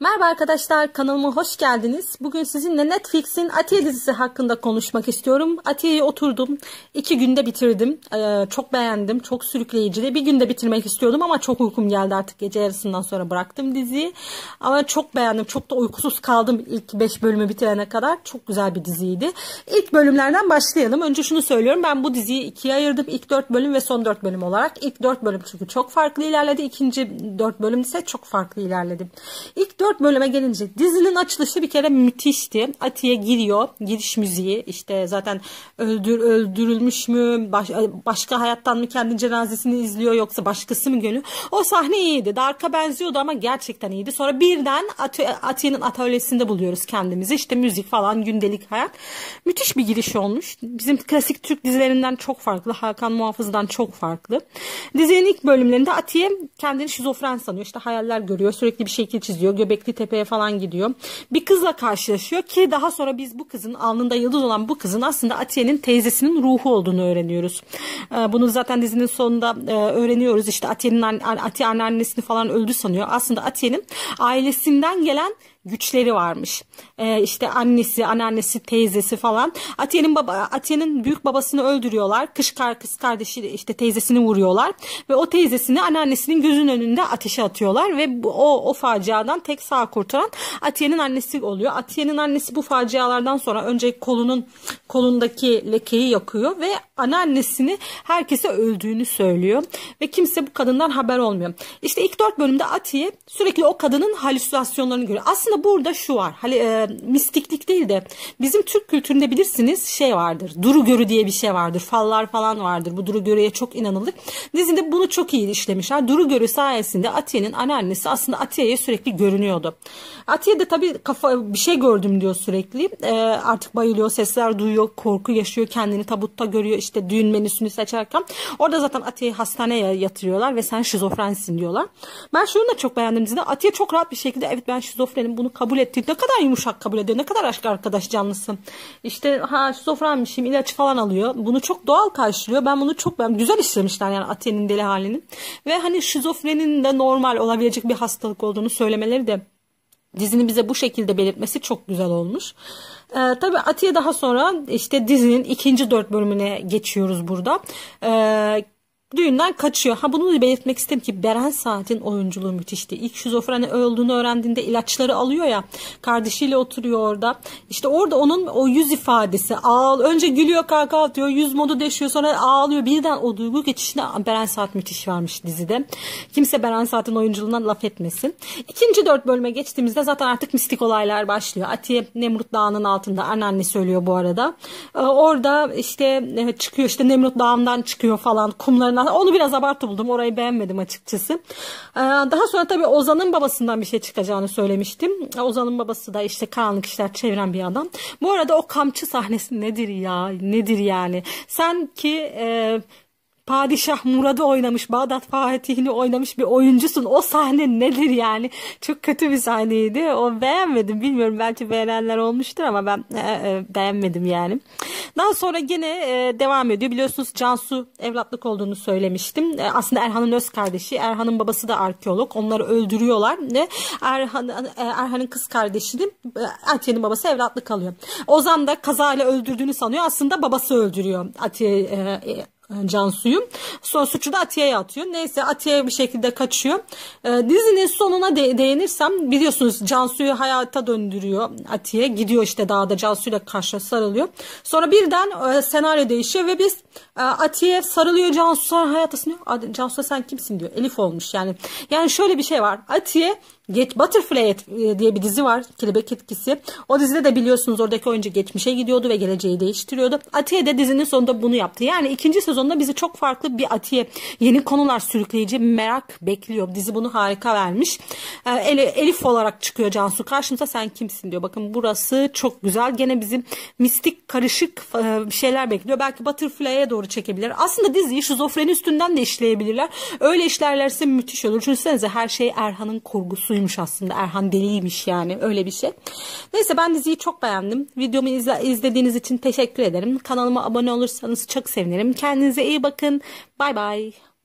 Merhaba arkadaşlar kanalıma hoş geldiniz. Bugün sizinle Netflix'in Atiye dizisi hakkında konuşmak istiyorum. Atiye'yi oturdum. iki günde bitirdim. Ee, çok beğendim. Çok sürükleyiciydi. Bir günde bitirmek istiyordum ama çok uykum geldi artık. Gece yarısından sonra bıraktım diziyi. Ama çok beğendim. Çok da uykusuz kaldım ilk 5 bölümü bitirene kadar. Çok güzel bir diziydi. İlk bölümlerden başlayalım. Önce şunu söylüyorum. Ben bu diziyi ikiye ayırdım. İlk 4 bölüm ve son 4 bölüm olarak. İlk 4 bölüm çünkü çok farklı ilerledi. İkinci 4 bölüm ise çok farklı ilerledi. İlk 4 Dört bölüme gelince dizinin açılışı bir kere müthişti. Atiye giriyor. Giriş müziği işte zaten öldür öldürülmüş mü baş, başka hayattan mı kendi cenazesini izliyor yoksa başkası mı görüyor. O sahne iyiydi. Dark'a benziyordu ama gerçekten iyiydi. Sonra birden Atiye'nin atölyesinde buluyoruz kendimizi. İşte müzik falan gündelik hayat. Müthiş bir giriş olmuş. Bizim klasik Türk dizilerinden çok farklı. Hakan Muhafız'dan çok farklı. Dizinin ilk bölümlerinde Atiye kendini şizofren sanıyor. İşte hayaller görüyor. Sürekli bir şekil çiziyor. Göbek Göbekli Tepe'ye falan gidiyor. Bir kızla karşılaşıyor ki daha sonra biz bu kızın alnında yıldız olan bu kızın aslında Atiye'nin teyzesinin ruhu olduğunu öğreniyoruz. Ee, bunu zaten dizinin sonunda e, öğreniyoruz. İşte Atiye'nin Atiye anneannesini falan öldü sanıyor. Aslında Atiye'nin ailesinden gelen güçleri varmış. Ee, işte annesi, anneannesi, teyzesi falan. Atiye'nin baba Atiye'nin büyük babasını öldürüyorlar. Kış kız kardeşi işte teyzesini vuruyorlar ve o teyzesini anneannesinin gözünün önünde ateşe atıyorlar ve bu, o o faciadan tek sağ kurtaran Atiye'nin annesi oluyor. Atiye'nin annesi bu facialardan sonra önce kolunun kolundaki lekeyi yakıyor ve anneannesini herkese öldüğünü söylüyor ve kimse bu kadından haber olmuyor. İşte ilk dört bölümde Atiye sürekli o kadının halüsinasyonlarını görüyor. Aslında aslında burada şu var. Hani e, mistiklik değil de bizim Türk kültüründe bilirsiniz şey vardır. Duru görü diye bir şey vardır. Fallar falan vardır. Bu duru görüye çok inanılır. Dizinde bunu çok iyi işlemişler. Duru görü sayesinde Atiye'nin anneannesi aslında Atiye'ye sürekli görünüyordu. Atiye de tabii kafa bir şey gördüm diyor sürekli. E, artık bayılıyor, sesler duyuyor, korku yaşıyor, kendini tabutta görüyor. İşte düğün menüsünü seçerken orada zaten Atiye'yi hastaneye yatırıyorlar ve sen şizofrensin diyorlar. Ben şunu da çok beğendim dizide. Atiye çok rahat bir şekilde evet ben şizofrenim bunu bunu kabul etti. Ne kadar yumuşak kabul ediyor. Ne kadar aşk arkadaş canlısı. İşte ha şizofrenmişim ilaç falan alıyor. Bunu çok doğal karşılıyor. Ben bunu çok ben güzel işlemişler yani Atiye'nin deli halini. Ve hani şizofrenin de normal olabilecek bir hastalık olduğunu söylemeleri de dizinin bize bu şekilde belirtmesi çok güzel olmuş. Ee, tabii Atiye daha sonra işte dizinin ikinci dört bölümüne geçiyoruz burada. Ee, düğünden kaçıyor. Ha bunu da belirtmek istedim ki Beren Saat'in oyunculuğu müthişti. İlk şizofreni öldüğünü öğrendiğinde ilaçları alıyor ya. Kardeşiyle oturuyor orada. İşte orada onun o yüz ifadesi. Ağl önce gülüyor kaka atıyor. Yüz modu değişiyor sonra ağlıyor. Birden o duygu geçişine Beren Saat müthiş varmış dizide. Kimse Beren Saat'in oyunculuğundan laf etmesin. İkinci dört bölüme geçtiğimizde zaten artık mistik olaylar başlıyor. Atiye Nemrut Dağı'nın altında. Anneanne söylüyor bu arada. Ee, orada işte çıkıyor işte Nemrut Dağı'ndan çıkıyor falan. Kumların Ozan'dan. Onu biraz abartı buldum. Orayı beğenmedim açıkçası. Ee, daha sonra tabii Ozan'ın babasından bir şey çıkacağını söylemiştim. Ozan'ın babası da işte karanlık işler çeviren bir adam. Bu arada o kamçı sahnesi nedir ya? Nedir yani? Sen ki... E, Padişah Murad'ı oynamış, Bağdat Fatih'ini oynamış bir oyuncusun. O sahne nedir yani? Çok kötü bir sahneydi. O beğenmedim. Bilmiyorum belki beğenenler olmuştur ama ben e, e, beğenmedim yani. Daha sonra gene e, devam ediyor. Biliyorsunuz Cansu evlatlık olduğunu söylemiştim. E, aslında Erhan'ın öz kardeşi. Erhan'ın babası da arkeolog. Onları öldürüyorlar. Ne? Erhan e, Erhan'ın kız kardeşini e, Atiye'nin babası evlatlık alıyor. Ozan da kazayla öldürdüğünü sanıyor. Aslında babası öldürüyor Atiye e, e, e, Cansu'yu. Sonra suçu da Atiye'ye atıyor. Neyse Atiye bir şekilde kaçıyor. E, dizinin sonuna de- değinirsem biliyorsunuz Cansu'yu hayata döndürüyor Atiye. Gidiyor işte dağda Cansu'yla karşı sarılıyor. Sonra birden e, senaryo değişiyor ve biz ee, Atiye sarılıyor Cansu'ya hayata sınıyor. Cansu sen kimsin diyor. Elif olmuş yani. Yani şöyle bir şey var. Atiye Get Butterfly e, diye bir dizi var. Kelebek etkisi. O dizide de biliyorsunuz oradaki oyuncu geçmişe gidiyordu ve geleceği değiştiriyordu. Atiye de dizinin sonunda bunu yaptı. Yani ikinci sezonda bizi çok farklı bir Atiye. Yeni konular sürükleyici merak bekliyor. Dizi bunu harika vermiş. Ee, Elif olarak çıkıyor Cansu karşımıza sen kimsin diyor. Bakın burası çok güzel. Gene bizim mistik karışık e, şeyler bekliyor. Belki Butterfly'e yerlere doğru çekebilir. Aslında diziyi şizofreni üstünden de işleyebilirler. Öyle işlerlerse müthiş olur. Düşünsenize her şey Erhan'ın kurgusuymuş aslında. Erhan deliymiş yani öyle bir şey. Neyse ben diziyi çok beğendim. Videomu izle, izlediğiniz için teşekkür ederim. Kanalıma abone olursanız çok sevinirim. Kendinize iyi bakın. Bay bay.